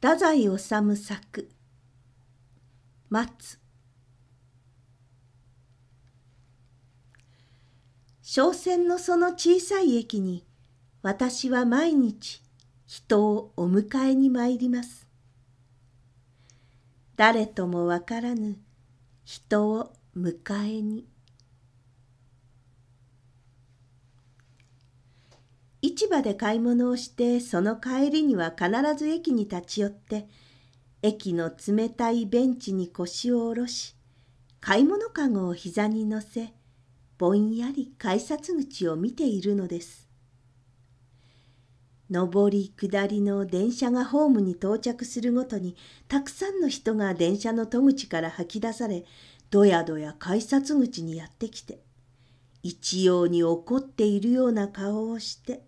太宰治作「松」商船のその小さい駅に私は毎日人をお迎えに参ります。誰ともわからぬ人を迎えに。市場で買い物をしてその帰りには必ず駅に立ち寄って駅の冷たいベンチに腰を下ろし買い物かごを膝に乗せぼんやり改札口を見ているのです上り下りの電車がホームに到着するごとにたくさんの人が電車の戸口から吐き出されどやどや改札口にやってきて一様に怒っているような顔をして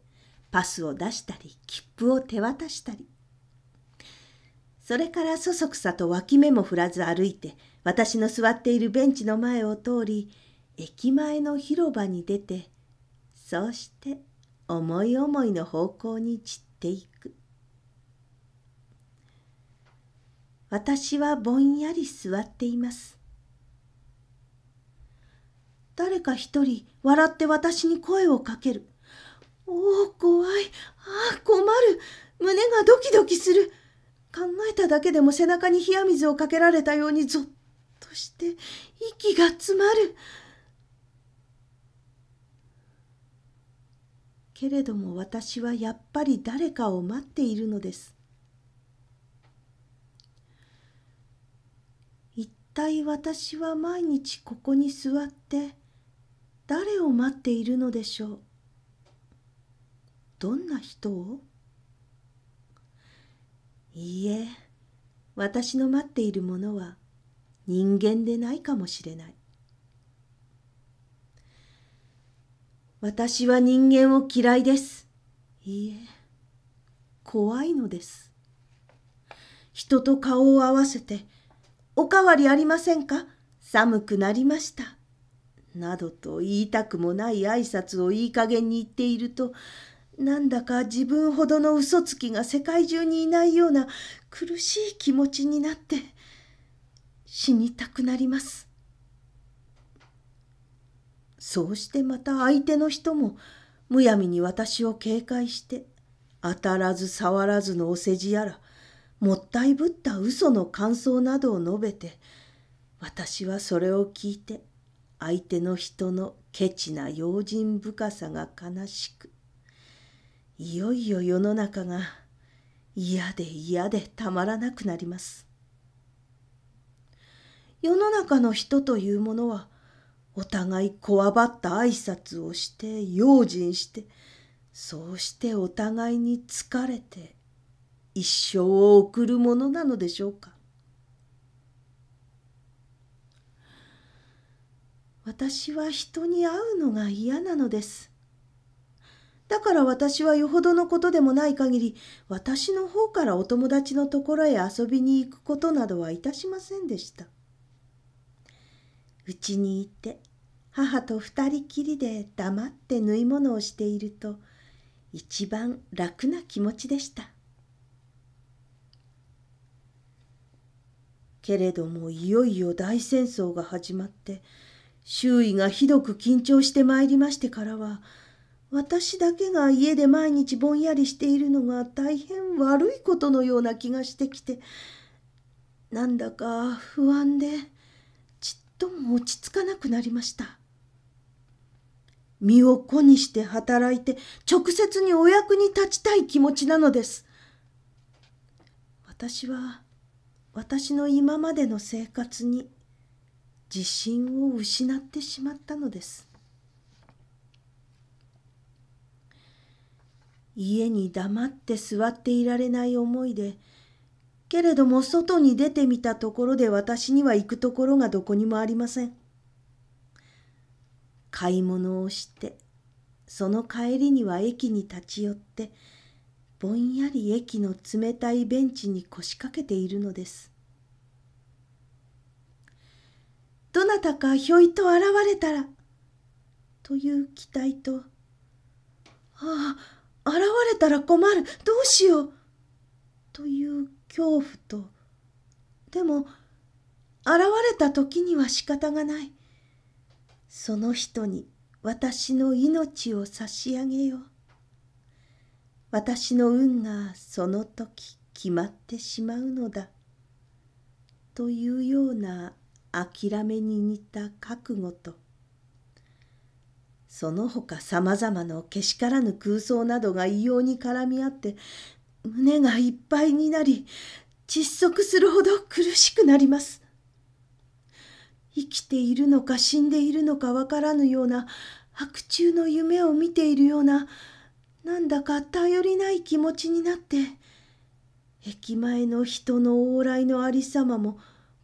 パスを出したり切符を手渡したりそれからそそくさと脇目も振らず歩いて私の座っているベンチの前を通り駅前の広場に出てそうして思い思いの方向に散っていく私はぼんやり座っています誰か一人笑って私に声をかけるおお、怖い。ああ、困る。胸がドキドキする。考えただけでも背中に冷や水をかけられたようにぞっとして息が詰まる。けれども私はやっぱり誰かを待っているのです。一体私は毎日ここに座って誰を待っているのでしょう。どんな人をいいえ私の待っているものは人間でないかもしれない私は人間を嫌いですいいえ怖いのです人と顔を合わせておかわりありませんか寒くなりました。などと言いたくもない挨拶をいい加減に言っていると、なんだか自分ほどの嘘つきが世界中にいないような苦しい気持ちになって死にたくなります。そうしてまた相手の人もむやみに私を警戒して当たらず触らずのお世辞やらもったいぶった嘘の感想などを述べて私はそれを聞いて相手の人のケチな用心深さが悲しくいよいよ世の中が嫌で嫌でたまらなくなります。世の中の人というものはお互いこわばった挨拶をして用心してそうしてお互いに疲れて一生を送るものなのでしょうか私は人に会うのが嫌なのですだから私はよほどのことでもない限り、私の方からお友達のところへ遊びに行くことなどはいたしませんでした。うちにいて、母と二人きりで黙って縫い物をしていると、一番楽な気持ちでした。けれどもいよいよ大戦争が始まって周囲がひどく緊張してまいりましてからは私だけが家で毎日ぼんやりしているのが大変悪いことのような気がしてきてなんだか不安でちっとも落ち着かなくなりました身を粉にして働いて直接にお役に立ちたい気持ちなのです私は私の今までの生活に自信を失ってしまったのです家に黙って座っていられない思いで、けれども外に出てみたところで私には行くところがどこにもありません。買い物をして、その帰りには駅に立ち寄って、ぼんやり駅の冷たいベンチに腰掛けているのです。どなたかひょいと現れたら、という期待と、ああ、現れたら困るどうしようという恐怖とでも現れた時には仕方がないその人に私の命を差し上げよう私の運がその時決まってしまうのだというような諦めに似た覚悟とその他さまざまのけしからぬ空想などが異様に絡み合って胸がいっぱいになり窒息するほど苦しくなります生きているのか死んでいるのかわからぬような白昼の夢を見ているようななんだか頼りない気持ちになって駅前の人の往来のありさまも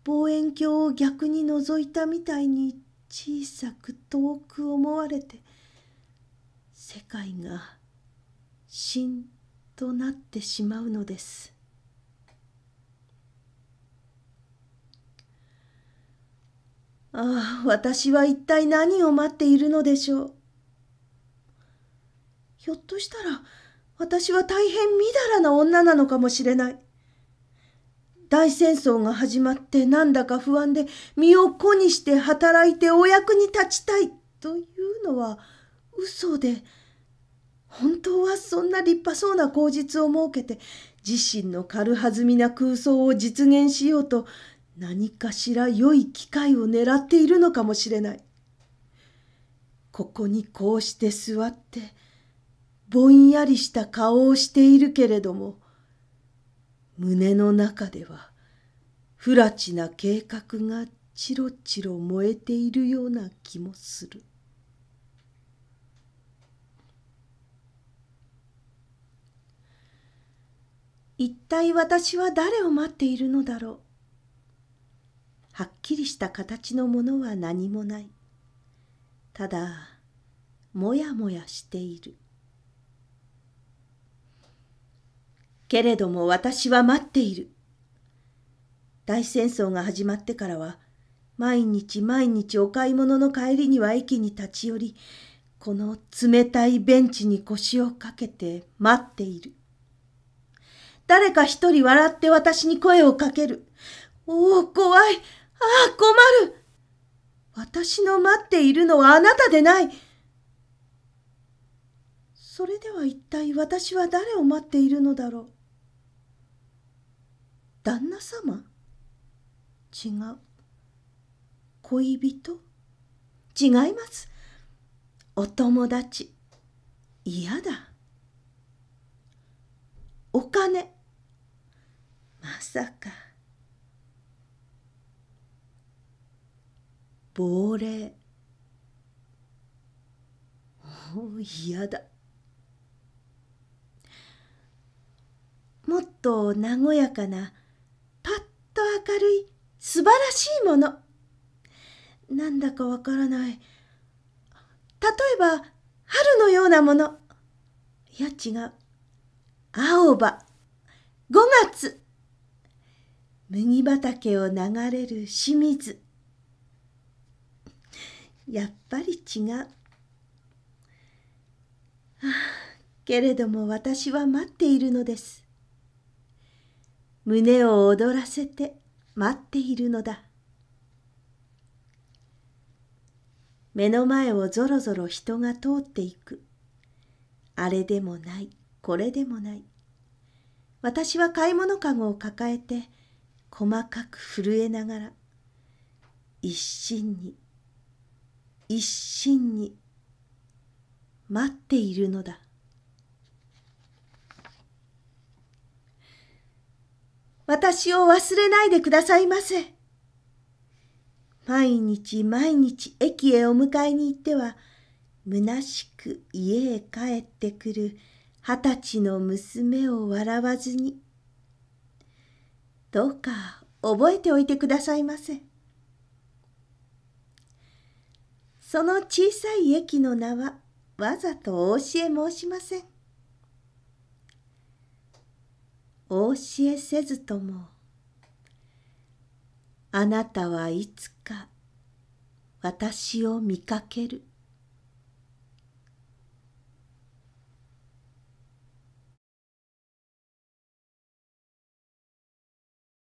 望遠鏡を逆に覗いたみたいに小さく遠く思われて世界がしんとなってしまうのですああ私は一体何を待っているのでしょうひょっとしたら私は大変みだらな女なのかもしれない大戦争が始まってなんだか不安で身を粉にして働いてお役に立ちたいというのは嘘で本当はそんな立派そうな口実を設けて自身の軽はずみな空想を実現しようと何かしら良い機会を狙っているのかもしれない。ここにこうして座ってぼんやりした顔をしているけれども胸の中では不らちな計画がチロチロ燃えているような気もする。一体私は誰を待っているのだろう。はっきりした形のものは何もない。ただ、もやもやしている。けれども私は待っている。大戦争が始まってからは、毎日毎日お買い物の帰りには駅に立ち寄り、この冷たいベンチに腰をかけて待っている。誰か一人笑って私に声をかける。おお、怖い。ああ、困る。私の待っているのはあなたでない。それでは一体私は誰を待っているのだろう。旦那様違う恋人違いますお友達嫌だお金まさか亡霊嫌だもっと和やかな明るい素晴らしいものなんだかわからない例えば春のようなものいや違う青葉5月麦畑を流れる清水やっぱり違う、あ、けれども私は待っているのです胸を躍らせて待っているのだ。目の前をぞろぞろ人が通っていく。あれでもない、これでもない。私は買い物かごを抱えて、細かく震えながら、一心に、一心に、待っているのだ。私を忘れないでくださいませ。毎日毎日駅へお迎えに行っては、虚しく家へ帰ってくる二十歳の娘を笑わずに。どうか覚えておいてくださいませ。その小さい駅の名はわざとお教え申しません。お教えせずともあなたはいつか私を見かける